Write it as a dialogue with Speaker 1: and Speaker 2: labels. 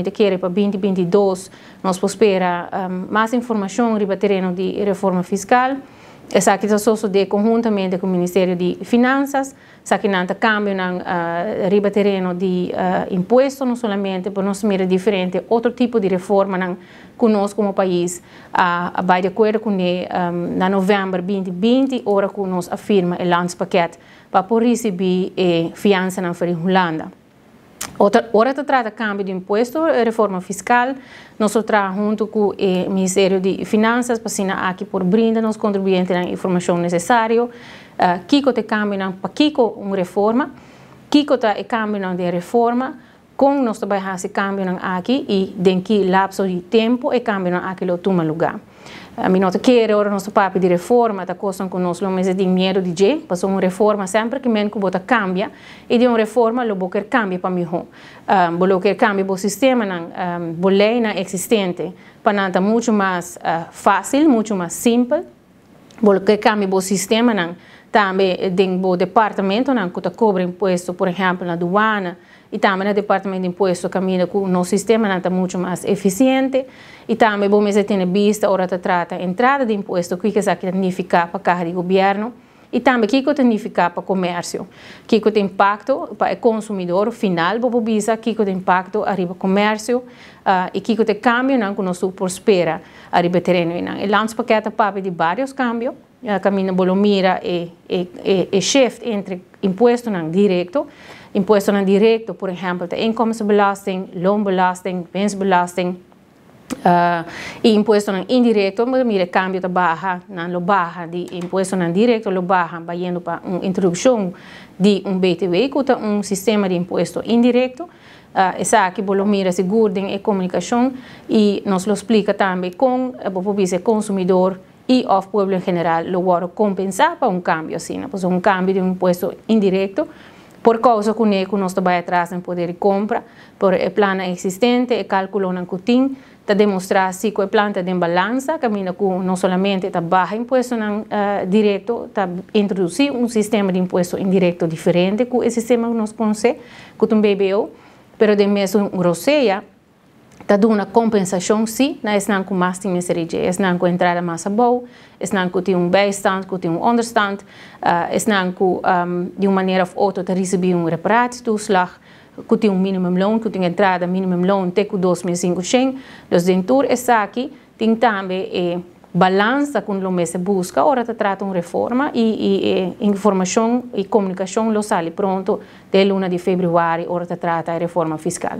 Speaker 1: Mite para 2022 nós spera um, più informazioni sul terreno de reforma fiscal Essa aqui só de conjuntamente com o Ministério de Finanças, essa aqui nanta cambio na uh, ah, riba terreno de uh, ah, imposto, não somente para nós mira diferente, outro tipo de reforma na conosco como país, uh, vai de acordo com ne, um, na novembro 2020, agora que nós afirma o lance paquete para por receber a eh, fiança na Holanda. Ahora ora se trata cambio de impuesto, eh, reforma fiscal. Nosotros junto con el eh, Ministerio de Finanzas para pues, aquí por brindar nos la información necesaria. ¿Qué Uh, ah, Kiko te qué para Kiko un reforma. Kiko te cambia de reforma con nuestro também há esse cambio aqui e denki lapso de tempo e cambio aquí lo toma lugar. A no não quiere ahora nuestro papi de reforma, tá coisa con nosotros lo meses de miedo de je, passou pues reforma siempre que menos que bota cambia y de reforma lo boquer cambia para mi hom. Ah, lo que cambia bo sistema na um, ah, bo existente, para nada mucho más uh, fácil, mucho más simple Bo lo que cambia bo sistema nan, também eh, do departamento que cobra impuestos, por ejemplo la aduana, y también el departamento de impuestos camina con un sistema não está muito eficiente, y también, bom, se tem visto, ahora de trata entrada de impuestos, que que significa para a de gobierno. Y también, ¿qué significa para el comercio? ¿Qué impacto para el consumidor final, para o visa, o impacto arriba o ah, el e cambio terreno. El de varios cambios, uh, ah, caminho bolomira e, eh, e, eh, eh, shift entre imposto não direto, imposto não direto, por exemplo, de Belasting, de Belasting. Uh, impuesto impuestos indirectos, pues mire, cambio de baja, lo baja, de impuestos indirectos lo baja, va yendo para una introducción de un BTV, que un sistema de impuestos indirecto. Ah, es esa aquí por lo mira seguro en comunicación y nos lo explica también con el eh, consumidor y el pueblo en general lo voy a compensar para un cambio, así, ¿no? pues un cambio de un impuesto indirecto Por causa que o NECO nós vai atrás de poder de compra, por o plano existente, o cálculo não que para demonstrar se que a planta em balança, caminha com não somente está baixa imposto não, uh, direto, está introduzir um sistema de imposto indireto diferente, que o sistema que nós conhecemos, que também BBO, mas também é um grosseira dando uma compensação sim, na esnan com mais tem misericórdia, esnan com entrada mais boa, esnan com tem um beistand, com tem um understand, uh, eh, esnan com um, ehm, de uma maneira ou outra te receber um reparatietoeslag, com tem um minimumloon, com tem entrada minimum loan te com 2500, dus den dentur, está aqui, tem também é balança com o mês busca, ora te trata uma reforma e, e, e informação e comunicação lo sali pronto de luna de fevereiro, ora te trata a reforma fiscal.